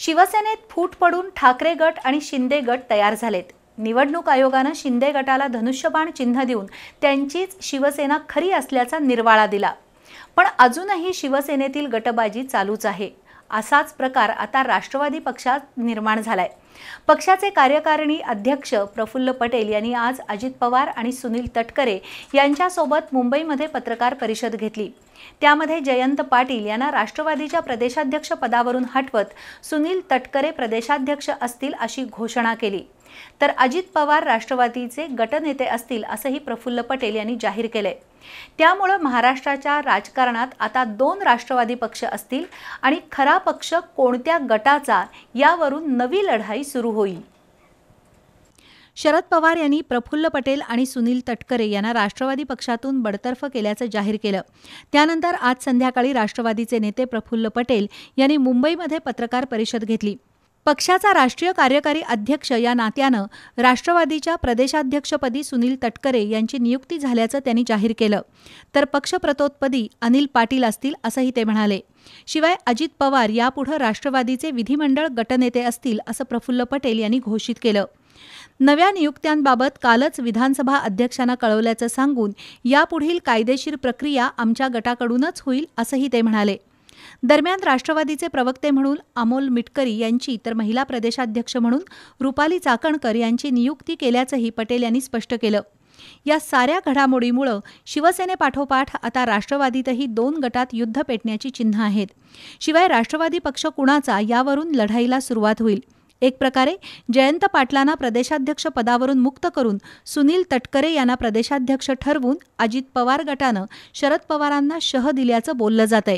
शिवसेनेत फूट पडून ठाकरे गट आणि शिंदे गट तयार झालेत निवडणूक आयोगानं शिंदे गटाला धनुष्यबाण चिन्ह देऊन त्यांचीच शिवसेना खरी असल्याचा निर्वाळा दिला पण अजूनही शिवसेनेतील गटबाजी चालूच आहे असाच प्रकार आता राष्ट्रवादी पक्षात निर्माण झालाय पक्षाचे कार्यकारिणी अध्यक्ष प्रफुल्ल पटेल यांनी आज अजित पवार आणि सुनील तटकरे यांच्यासोबत मुंबईमध्ये पत्रकार परिषद घेतली त्यामध्ये जयंत पाटील यांना राष्ट्रवादीच्या प्रदेशाध्यक्ष पदावरून हटवत सुनील तटकरे प्रदेशाध्यक्ष असतील अशी घोषणा केली तर अजित पवार राष्ट्रवादीचे गटनेते असतील असंही प्रफुल्ल पटेल यांनी जाहीर केलंय त्यामुळं महाराष्ट्राच्या राजकारणात आता दोन राष्ट्रवादी पक्ष असतील आणि खरा पक्ष कोणत्या गटाचा यावरून नवी लढाई सुरू होईल शरद पवार यांनी प्रफुल्ल पटेल आणि सुनील तटकरे यांना राष्ट्रवादी पक्षातून बडतर्फ केल्याचं जाहीर केलं त्यानंतर आज संध्याकाळी राष्ट्रवादीचे नेते प्रफुल्ल पटेल यांनी मुंबईमध्ये पत्रकार परिषद घेतली पक्षाचा राष्ट्रीय कार्यकारी अध्यक्ष या नात्यानं राष्ट्रवादीच्या प्रदेशाध्यक्षपदी सुनील तटकरे यांची नियुक्ती झाल्याचं त्यांनी जाहीर केलं तर पक्षप्रतोत्पदी अनिल पाटील असतील असंही ते म्हणाले शिवाय अजित पवार यापुढं राष्ट्रवादीचे विधिमंडळ गटनेते असतील असं प्रफुल्ल पटेल यांनी घोषित केलं नव्या नियुक्त्यांबाबत कालच विधानसभा अध्यक्षांना कळवल्याचं सांगून यापुढील कायदेशीर प्रक्रिया आमच्या गटाकडूनच होईल असंही ते म्हणाले दरम्यान राष्ट्रवादीचे प्रवक्ते म्हणून अमोल मिटकरी यांची तर महिला प्रदेशाध्यक्ष म्हणून रुपाली चाकणकर यांची नियुक्ती केल्याचंही पटेल यांनी स्पष्ट केलं या साऱ्या घडामोडीमुळं शिवसेनेपाठोपाठ आता राष्ट्रवादीतही दोन गटात युद्ध पेटण्याची चिन्ह आहेत शिवाय राष्ट्रवादी पक्ष कुणाचा यावरून लढाईला सुरुवात होईल एक प्रकारे जयंत पाटलांना प्रदेशाध्यक्ष पदावरून मुक्त करून सुनील तटकरे यांना प्रदेशाध्यक्ष ठरवून अजित पवार गटानं शरद पवारांना शह दिल्याचं बोललं जात